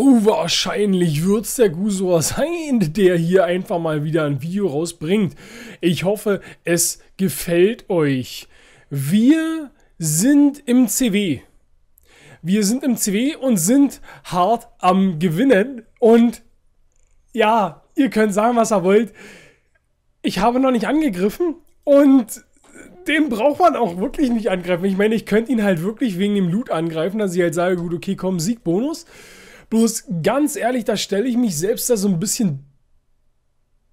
Oh, wahrscheinlich es der Gusor sein, der hier einfach mal wieder ein Video rausbringt. Ich hoffe, es gefällt euch. Wir sind im CW. Wir sind im CW und sind hart am Gewinnen. Und ja, ihr könnt sagen, was ihr wollt. Ich habe noch nicht angegriffen und den braucht man auch wirklich nicht angreifen. Ich meine, ich könnte ihn halt wirklich wegen dem Loot angreifen, dass ich halt sage, gut, okay, komm, Siegbonus. bonus Bloß ganz ehrlich, da stelle ich mich selbst da so ein bisschen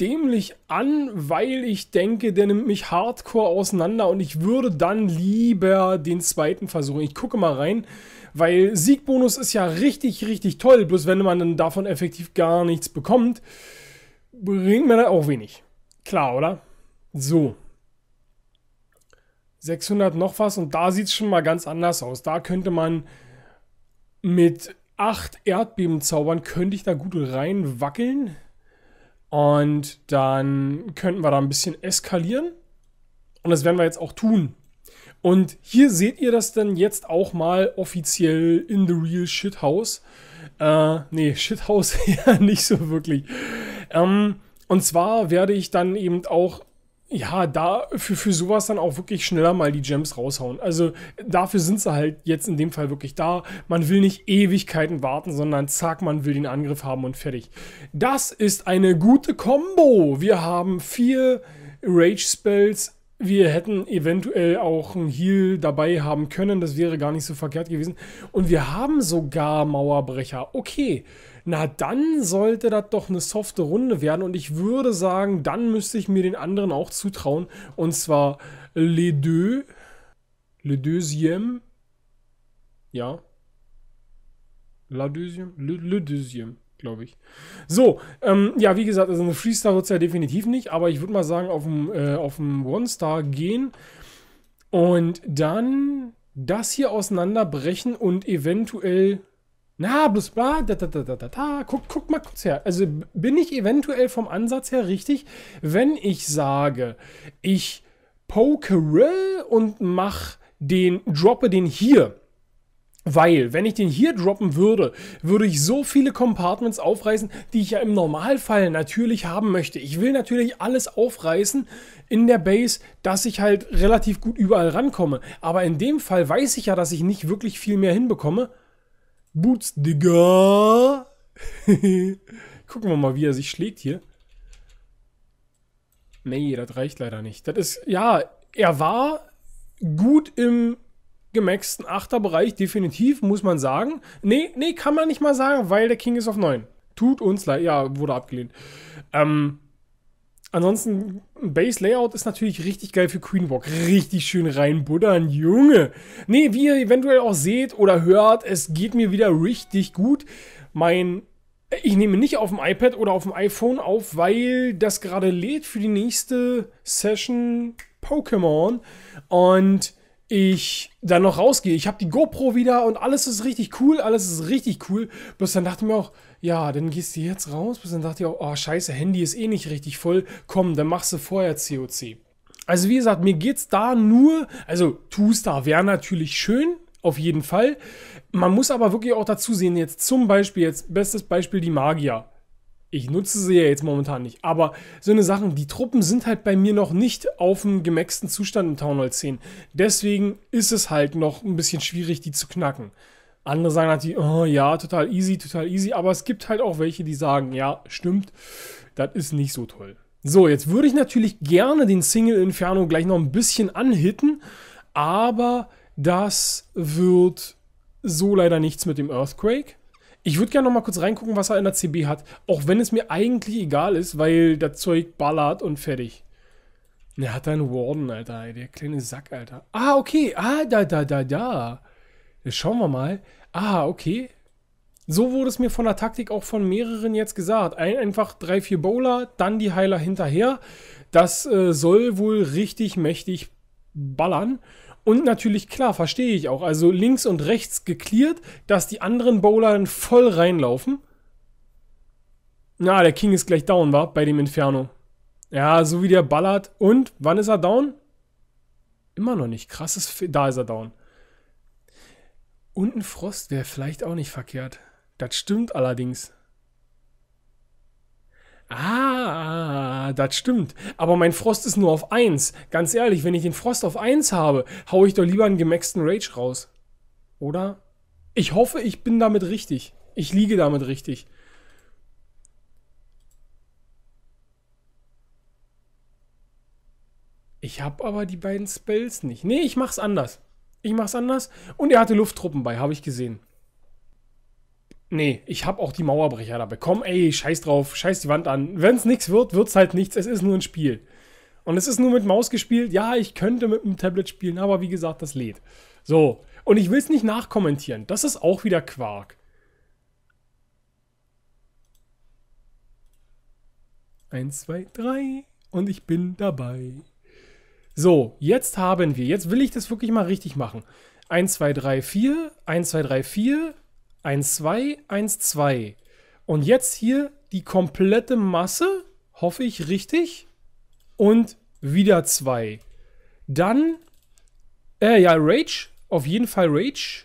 dämlich an, weil ich denke, der nimmt mich hardcore auseinander und ich würde dann lieber den zweiten versuchen. Ich gucke mal rein, weil Siegbonus ist ja richtig, richtig toll. Bloß wenn man dann davon effektiv gar nichts bekommt, bringt mir da auch wenig. Klar, oder? So. 600 noch was und da sieht es schon mal ganz anders aus. Da könnte man mit acht Erdbeben zaubern, könnte ich da gut rein wackeln. Und dann könnten wir da ein bisschen eskalieren. Und das werden wir jetzt auch tun. Und hier seht ihr das dann jetzt auch mal offiziell in the real Shithouse. Äh, nee, Shithouse ja nicht so wirklich. Ähm, und zwar werde ich dann eben auch ja, da für, für sowas dann auch wirklich schneller mal die Gems raushauen. Also dafür sind sie halt jetzt in dem Fall wirklich da. Man will nicht Ewigkeiten warten, sondern zack, man will den Angriff haben und fertig. Das ist eine gute Combo. Wir haben vier Rage Spells wir hätten eventuell auch einen Heal dabei haben können. Das wäre gar nicht so verkehrt gewesen. Und wir haben sogar Mauerbrecher. Okay, na dann sollte das doch eine softe Runde werden. Und ich würde sagen, dann müsste ich mir den anderen auch zutrauen. Und zwar Les Deux. Le Deuxième. Ja. La Deuxième. Le, le Deuxième glaube ich. So, ähm, ja, wie gesagt, also eine Freestyle wird es ja definitiv nicht, aber ich würde mal sagen, auf dem äh, auf One-Star gehen und dann das hier auseinanderbrechen und eventuell. Na, bloß bla, da, da, da, da, da, da. Guck, guck mal kurz her. Also bin ich eventuell vom Ansatz her richtig, wenn ich sage, ich pokere und mach den, droppe den hier weil, wenn ich den hier droppen würde, würde ich so viele Compartments aufreißen, die ich ja im Normalfall natürlich haben möchte. Ich will natürlich alles aufreißen in der Base, dass ich halt relativ gut überall rankomme. Aber in dem Fall weiß ich ja, dass ich nicht wirklich viel mehr hinbekomme. Boots, Digga. Gucken wir mal, wie er sich schlägt hier. Nee, das reicht leider nicht. Das ist, ja, er war gut im gemaxten Achterbereich, definitiv, muss man sagen. Nee, nee, kann man nicht mal sagen, weil der King ist auf 9. Tut uns leid. Ja, wurde abgelehnt. Ähm, ansonsten, Base-Layout ist natürlich richtig geil für Queen Walk. Richtig schön reinbuddern, Junge. Nee, wie ihr eventuell auch seht oder hört, es geht mir wieder richtig gut. Mein ich nehme nicht auf dem iPad oder auf dem iPhone auf, weil das gerade lädt für die nächste Session Pokémon. Und ich dann noch rausgehe. Ich habe die GoPro wieder und alles ist richtig cool, alles ist richtig cool. Bloß dann dachte ich mir auch, ja, dann gehst du jetzt raus. Bloß dann dachte ich auch, oh scheiße, Handy ist eh nicht richtig voll. Komm, dann machst du vorher COC. Also wie gesagt, mir geht's da nur, also Two-Star wäre natürlich schön, auf jeden Fall. Man muss aber wirklich auch dazu sehen, jetzt zum Beispiel, jetzt bestes Beispiel die Magier ich nutze sie ja jetzt momentan nicht, aber so eine Sachen, die Truppen sind halt bei mir noch nicht auf dem gemaxten Zustand in Town Hall 10. Deswegen ist es halt noch ein bisschen schwierig, die zu knacken. Andere sagen natürlich, oh ja, total easy, total easy, aber es gibt halt auch welche, die sagen, ja, stimmt, das ist nicht so toll. So, jetzt würde ich natürlich gerne den Single Inferno gleich noch ein bisschen anhitten, aber das wird so leider nichts mit dem Earthquake. Ich würde gerne noch mal kurz reingucken, was er in der CB hat. Auch wenn es mir eigentlich egal ist, weil das Zeug ballert und fertig. Ne, er hat einen Warden, Alter. Der kleine Sack, Alter. Ah, okay. Ah, da, da, da, da. Jetzt schauen wir mal. Ah, okay. So wurde es mir von der Taktik auch von mehreren jetzt gesagt. Ein, einfach drei, vier Bowler, dann die Heiler hinterher. Das äh, soll wohl richtig mächtig ballern. Und natürlich, klar, verstehe ich auch. Also links und rechts geklärt, dass die anderen Bowler dann voll reinlaufen. Na, der King ist gleich down, war bei dem Inferno. Ja, so wie der ballert. Und wann ist er down? Immer noch nicht. Krasses. Fe da ist er down. Und ein Frost wäre vielleicht auch nicht verkehrt. Das stimmt allerdings. Ah, das stimmt. Aber mein Frost ist nur auf 1. Ganz ehrlich, wenn ich den Frost auf 1 habe, haue ich doch lieber einen gemaxten Rage raus. Oder? Ich hoffe, ich bin damit richtig. Ich liege damit richtig. Ich habe aber die beiden Spells nicht. Nee, ich mach's anders. Ich mach's anders. Und er hatte Lufttruppen bei, habe ich gesehen. Nee, ich habe auch die Mauerbrecher da bekommen. Ey, scheiß drauf, scheiß die Wand an. Wenn es nichts wird, wird es halt nichts. Es ist nur ein Spiel. Und es ist nur mit Maus gespielt. Ja, ich könnte mit einem Tablet spielen, aber wie gesagt, das lädt. So. Und ich will es nicht nachkommentieren. Das ist auch wieder Quark. Eins, zwei, drei. Und ich bin dabei. So, jetzt haben wir. Jetzt will ich das wirklich mal richtig machen. Eins, zwei, drei, vier. Eins, zwei, drei, vier. 1-2, 1-2. Und jetzt hier die komplette Masse, hoffe ich richtig. Und wieder 2. Dann, äh, ja, Rage. Auf jeden Fall Rage.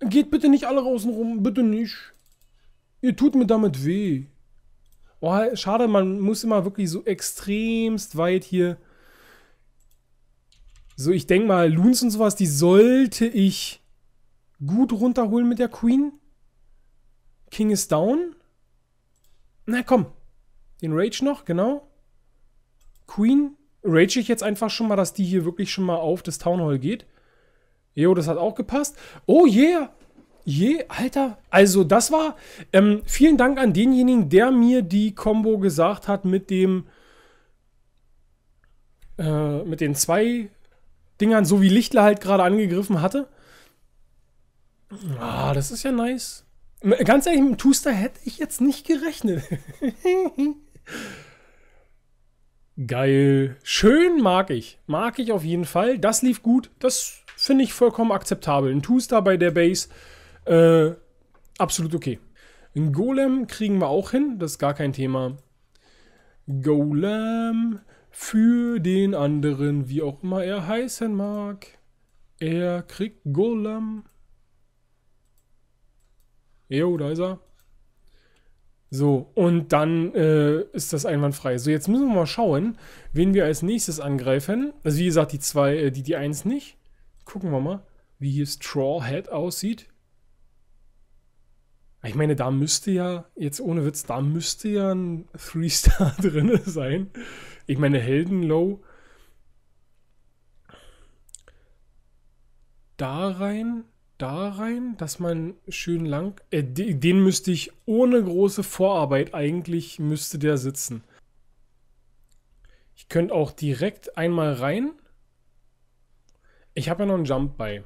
Geht bitte nicht alle außen rum, bitte nicht. Ihr tut mir damit weh. Oh, schade, man muss immer wirklich so extremst weit hier so, ich denke mal, Loons und sowas, die sollte ich gut runterholen mit der Queen. King is down. Na komm. Den Rage noch, genau. Queen. Rage ich jetzt einfach schon mal, dass die hier wirklich schon mal auf das Town Hall geht. Jo, das hat auch gepasst. Oh yeah! Je, Alter. Also, das war. Ähm, vielen Dank an denjenigen, der mir die Combo gesagt hat mit dem. Äh, mit den zwei Dingern, so wie Lichtler halt gerade angegriffen hatte. Ah, das ist ja nice. Ganz ehrlich, mit Tuster hätte ich jetzt nicht gerechnet. Geil. Schön mag ich. Mag ich auf jeden Fall. Das lief gut. Das finde ich vollkommen akzeptabel. Ein Tuster bei der Base. Äh, absolut okay. Ein Golem kriegen wir auch hin. Das ist gar kein Thema. Golem für den anderen, wie auch immer er heißen mag. Er kriegt Golem. Jo, da ist er. So, und dann äh, ist das einwandfrei. So, jetzt müssen wir mal schauen, wen wir als nächstes angreifen. Also wie gesagt, die zwei, äh, die, die eins nicht. Gucken wir mal, wie hier Straw Head aussieht. Ah, ich meine, da müsste ja, jetzt ohne Witz, da müsste ja ein 3 star drin sein. Ich meine, Heldenlow da rein, da rein, dass man schön lang. Äh, den müsste ich ohne große Vorarbeit eigentlich müsste der sitzen. Ich könnte auch direkt einmal rein. Ich habe ja noch einen Jump bei.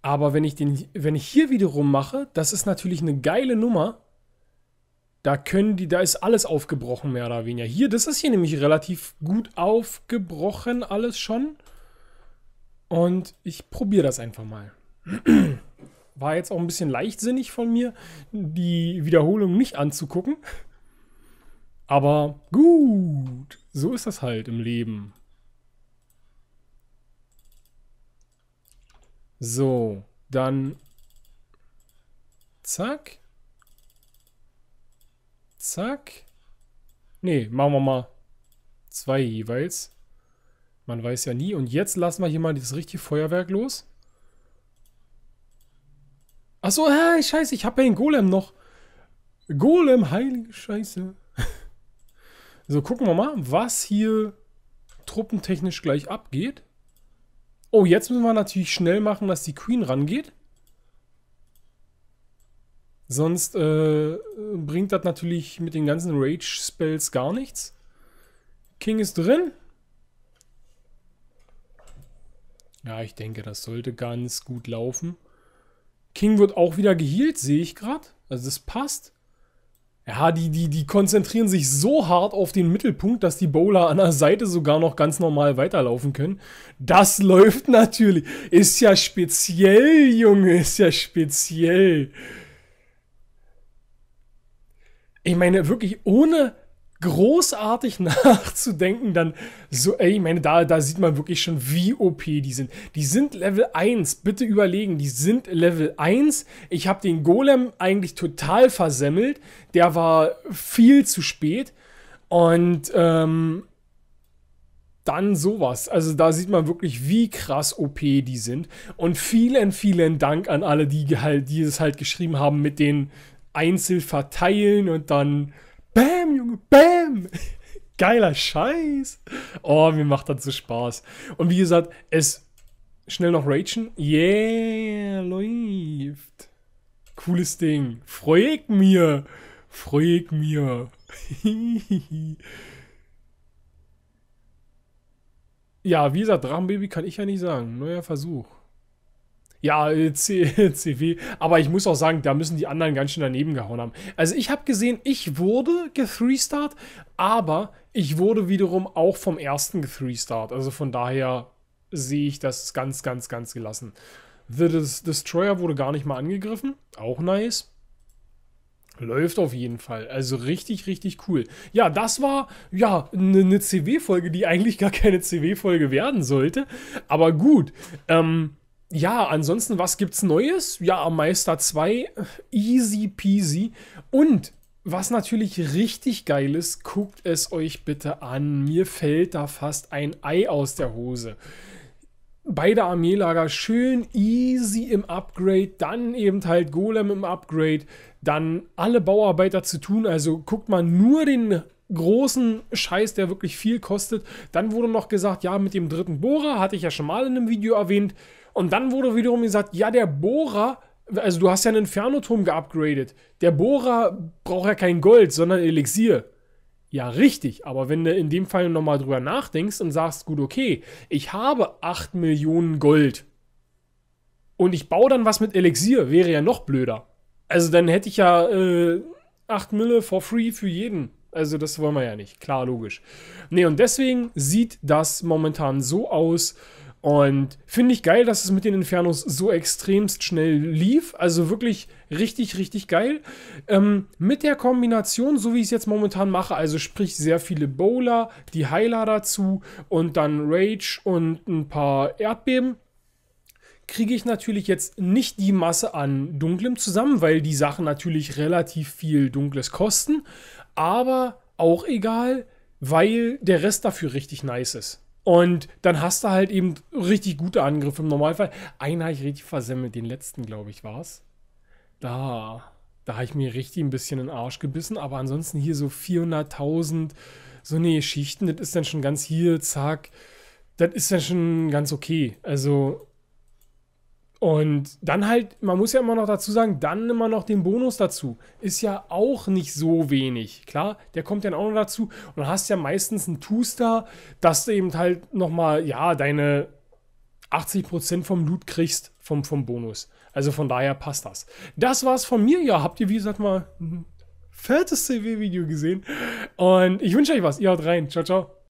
Aber wenn ich den, wenn ich hier wiederum mache, das ist natürlich eine geile Nummer. Da können die, da ist alles aufgebrochen, mehr oder weniger. Hier, das ist hier nämlich relativ gut aufgebrochen, alles schon. Und ich probiere das einfach mal. War jetzt auch ein bisschen leichtsinnig von mir, die Wiederholung nicht anzugucken. Aber gut, so ist das halt im Leben. So, dann zack. Zack. Nee, machen wir mal zwei jeweils. Man weiß ja nie. Und jetzt lassen wir hier mal dieses richtige Feuerwerk los. Achso, hey, scheiße, ich habe ja den Golem noch. Golem, heilige Scheiße. so, gucken wir mal, was hier truppentechnisch gleich abgeht. Oh, jetzt müssen wir natürlich schnell machen, dass die Queen rangeht. Sonst äh, bringt das natürlich mit den ganzen Rage-Spells gar nichts. King ist drin. Ja, ich denke, das sollte ganz gut laufen. King wird auch wieder gehealt, sehe ich gerade. Also das passt. Ja, die, die, die konzentrieren sich so hart auf den Mittelpunkt, dass die Bowler an der Seite sogar noch ganz normal weiterlaufen können. Das läuft natürlich. Ist ja speziell, Junge, ist ja speziell ich meine, wirklich ohne großartig nachzudenken, dann so, ey, ich meine, da, da sieht man wirklich schon, wie OP die sind. Die sind Level 1, bitte überlegen, die sind Level 1. Ich habe den Golem eigentlich total versemmelt, der war viel zu spät und ähm, dann sowas. Also da sieht man wirklich, wie krass OP die sind und vielen, vielen Dank an alle, die, halt, die es halt geschrieben haben mit den einzeln verteilen und dann Bäm, Junge, Bäm! Geiler Scheiß! Oh, mir macht das so Spaß. Und wie gesagt, es schnell noch ragen. Yeah, läuft. Cooles Ding. Freu ich mir. Freu ich mir. ja, wie gesagt, Drachenbaby kann ich ja nicht sagen. Neuer Versuch. Ja, CW. Äh, aber ich muss auch sagen, da müssen die anderen ganz schön daneben gehauen haben. Also ich habe gesehen, ich wurde gethreestart, aber ich wurde wiederum auch vom ersten gethreestart. Also von daher sehe ich das ganz, ganz, ganz gelassen. The Destroyer wurde gar nicht mal angegriffen. Auch nice. Läuft auf jeden Fall. Also richtig, richtig cool. Ja, das war ja eine ne, CW-Folge, ne die eigentlich gar keine CW-Folge werden sollte. Aber gut. Ähm, ja, ansonsten, was gibt's Neues? Ja, am Meister 2, easy peasy. Und was natürlich richtig geil ist, guckt es euch bitte an. Mir fällt da fast ein Ei aus der Hose. Beide Armeelager schön easy im Upgrade, dann eben halt Golem im Upgrade, dann alle Bauarbeiter zu tun. Also guckt man nur den großen Scheiß, der wirklich viel kostet. Dann wurde noch gesagt, ja, mit dem dritten Bohrer, hatte ich ja schon mal in einem Video erwähnt. Und dann wurde wiederum gesagt, ja, der Bohrer, also du hast ja einen Inferno-Turm geupgradet. Der Bohrer braucht ja kein Gold, sondern Elixier. Ja, richtig, aber wenn du in dem Fall nochmal drüber nachdenkst und sagst, gut, okay, ich habe 8 Millionen Gold und ich baue dann was mit Elixier, wäre ja noch blöder. Also dann hätte ich ja äh, 8 Mille for free für jeden. Also das wollen wir ja nicht. Klar, logisch. Ne, und deswegen sieht das momentan so aus. Und finde ich geil, dass es mit den Infernos so extremst schnell lief. Also wirklich richtig, richtig geil. Ähm, mit der Kombination, so wie ich es jetzt momentan mache, also sprich sehr viele Bowler, die Heiler dazu und dann Rage und ein paar Erdbeben kriege ich natürlich jetzt nicht die Masse an Dunklem zusammen, weil die Sachen natürlich relativ viel Dunkles kosten. Aber auch egal, weil der Rest dafür richtig nice ist. Und dann hast du halt eben richtig gute Angriffe im Normalfall. Einen habe ich richtig versemmelt, den letzten, glaube ich, war es. Da, da habe ich mir richtig ein bisschen in den Arsch gebissen. Aber ansonsten hier so 400.000, so ne Schichten, das ist dann schon ganz hier, zack. Das ist dann schon ganz okay. Also und dann halt, man muss ja immer noch dazu sagen, dann immer noch den Bonus dazu. Ist ja auch nicht so wenig. Klar, der kommt dann auch noch dazu. Und dann hast ja meistens einen Two-Star, dass du eben halt nochmal, ja, deine 80% vom Loot kriegst vom, vom Bonus. Also von daher passt das. Das war's von mir. Ja, habt ihr, wie gesagt, mal ein fettes CW-Video gesehen. Und ich wünsche euch was. Ihr haut rein. Ciao, ciao.